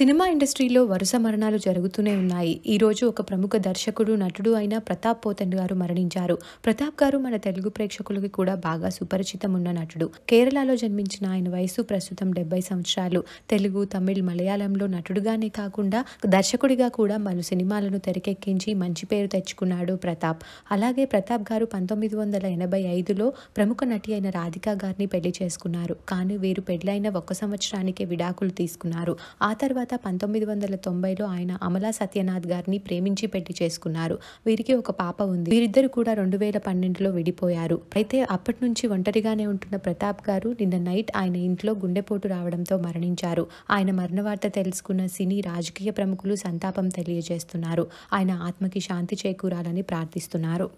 cinema ఇండస్ట్రీలో వరుస మరణాలు జరుగుతూనే ఉన్నాయి ఈరోజు ఒక ప్రముఖ దర్శకుడు నటుడు అయిన ప్రతాప్ పోతన్ గారు మరణించారు ప్రతాప్ గారు మన తెలుగు ప్రేక్షకులకి కూడా బాగా సుపరిచితం ఉన్న నటుడు కేరళలో జన్మించిన ఆయన వయసు ప్రస్తుతం డెబ్బై సంవత్సరాలు తెలుగు తమిళ్ మలయాళంలో నటుడుగానే కాకుండా దర్శకుడిగా కూడా మన సినిమాలను తెరకెక్కించి మంచి పేరు తెచ్చుకున్నాడు ప్రతాప్ అలాగే ప్రతాప్ గారు పంతొమ్మిది వందల ఎనభై ఐదులో ప్రముఖ నటి అయిన రాధికా గారిని పెళ్లి చేసుకున్నారు కానీ వీరు పెళ్లైన ఒక సంవత్సరానికే విడాకులు తీసుకున్నారు ఆ తర్వాత తర్వాత పంతొమ్మిది వందల తొంభైలో ఆయన అమలా సత్యనాథ్ గారిని ప్రేమించి పెట్టి చేసుకున్నారు వీరికి ఒక పాప ఉంది వీరిద్దరు కూడా రెండు వేల పన్నెండులో విడిపోయారు అయితే అప్పటి నుంచి ఒంటరిగానే ఉంటున్న ప్రతాప్ గారు నిన్న నైట్ ఆయన ఇంట్లో గుండెపోటు రావడంతో మరణించారు ఆయన మరణవార్త తెలుసుకున్న సినీ రాజకీయ ప్రముఖులు సంతాపం తెలియజేస్తున్నారు ఆయన ఆత్మకి శాంతి చేకూరాలని ప్రార్థిస్తున్నారు